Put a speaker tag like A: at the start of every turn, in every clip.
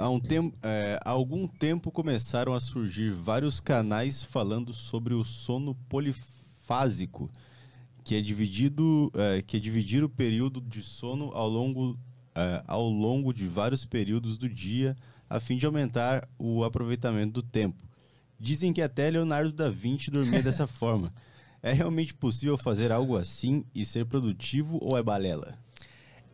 A: há, um tem, é, há algum tempo começaram a surgir vários canais falando sobre o sono polifásico, que é dividido, é, que é dividir o período de sono ao longo, é, ao longo de vários períodos do dia, a fim de aumentar o aproveitamento do tempo. Dizem que até Leonardo da Vinci dormia dessa forma. É realmente possível fazer algo assim e ser produtivo ou é balela?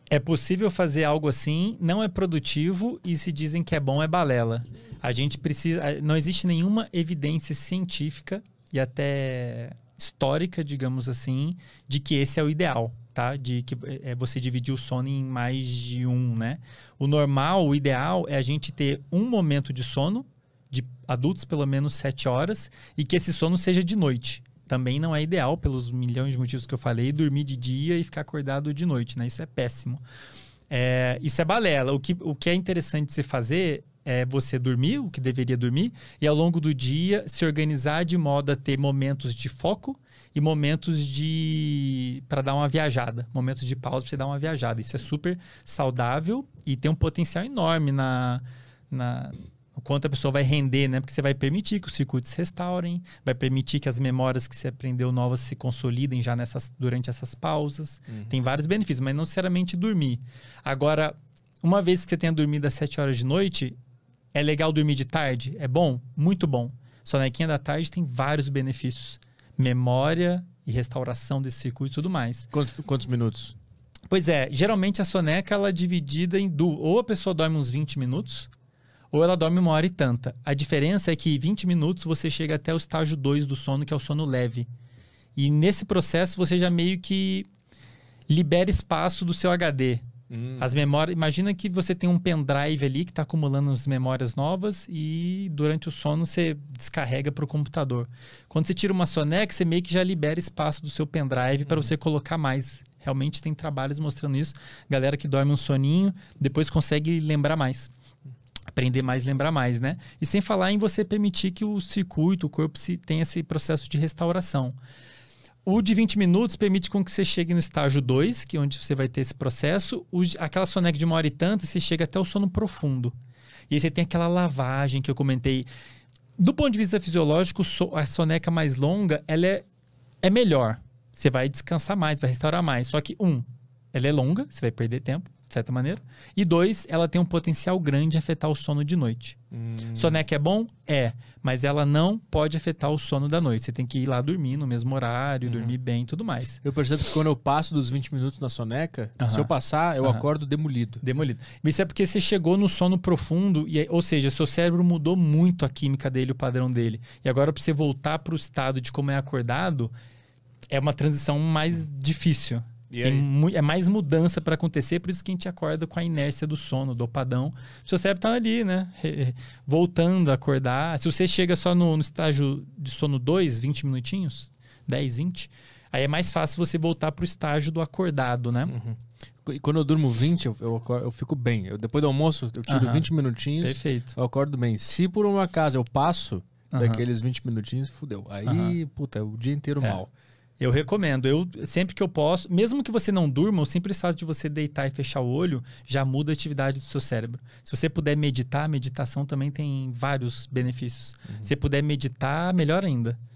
A: É possível fazer algo assim, não é produtivo e se dizem que é bom é balela. A gente precisa. Não existe nenhuma evidência científica e até histórica, digamos assim, de que esse é o ideal, tá? De que é, é você dividir o sono em mais de um, né? O normal, o ideal é a gente ter um momento de sono, de adultos pelo menos sete horas, e que esse sono seja de noite também não é ideal, pelos milhões de motivos que eu falei, dormir de dia e ficar acordado de noite, né? Isso é péssimo. É, isso é balela. O que, o que é interessante se fazer é você dormir, o que deveria dormir, e ao longo do dia se organizar de modo a ter momentos de foco e momentos de para dar uma viajada, momentos de pausa para você dar uma viajada. Isso é super saudável e tem um potencial enorme na, na quanto a pessoa vai render, né? Porque você vai permitir que os circuitos se restaurem, vai permitir que as memórias que você aprendeu novas se consolidem já nessas, durante essas pausas. Uhum. Tem vários benefícios, mas não necessariamente dormir. Agora, uma vez que você tenha dormido às 7 horas de noite, é legal dormir de tarde? É bom? Muito bom. Sonequinha da tarde tem vários benefícios. Memória e restauração desse circuito e tudo mais. Quantos, quantos minutos? Pois é, geralmente a soneca ela é dividida em duas. Ou a pessoa dorme uns 20 minutos, ou ela dorme uma hora e tanta. A diferença é que em 20 minutos você chega até o estágio 2 do sono, que é o sono leve. E nesse processo você já meio que libera espaço do seu HD. Hum. As memórias. Imagina que você tem um pendrive ali que está acumulando as memórias novas e durante o sono você descarrega para o computador. Quando você tira uma soneca, você meio que já libera espaço do seu pendrive hum. para você colocar mais. Realmente tem trabalhos mostrando isso. Galera que dorme um soninho, depois consegue lembrar mais aprender mais, lembrar mais, né? E sem falar em você permitir que o circuito, o corpo se tenha esse processo de restauração. O de 20 minutos permite com que você chegue no estágio 2, que é onde você vai ter esse processo. O, aquela soneca de uma hora e tanta, você chega até o sono profundo. E aí você tem aquela lavagem que eu comentei. Do ponto de vista fisiológico, a soneca mais longa, ela é, é melhor. Você vai descansar mais, vai restaurar mais. Só que, um, ela é longa, você vai perder tempo certa maneira. E dois, ela tem um potencial grande de afetar o sono de noite. Hum. Soneca é bom? É. Mas ela não pode afetar o sono da noite. Você tem que ir lá dormir no mesmo horário, uhum. dormir bem e tudo mais. Eu percebo que quando eu passo dos 20 minutos na soneca, se eu passar, eu acordo demolido. Demolido. Isso é porque você chegou no sono profundo, e, ou seja, seu cérebro mudou muito a química dele, o padrão dele. E agora, para você voltar para o estado de como é acordado, é uma transição mais difícil é mais mudança para acontecer, por isso que a gente acorda com a inércia do sono, do opadão. se seu cérebro está ali, né? Voltando a acordar. Se você chega só no, no estágio de sono 2, 20 minutinhos, 10, 20, aí é mais fácil você voltar pro estágio do acordado, né? Uhum. E quando eu durmo 20, eu, eu, eu fico bem. Eu, depois do almoço, eu tiro uhum. 20 minutinhos. Perfeito. Eu acordo bem. Se por um acaso eu passo uhum. daqueles 20 minutinhos, fudeu. Aí, puta, é o dia inteiro é. mal. Eu recomendo. Eu sempre que eu posso, mesmo que você não durma, o simples fato de você deitar e fechar o olho já muda a atividade do seu cérebro. Se você puder meditar, meditação também tem vários benefícios. Uhum. Se puder meditar, melhor ainda.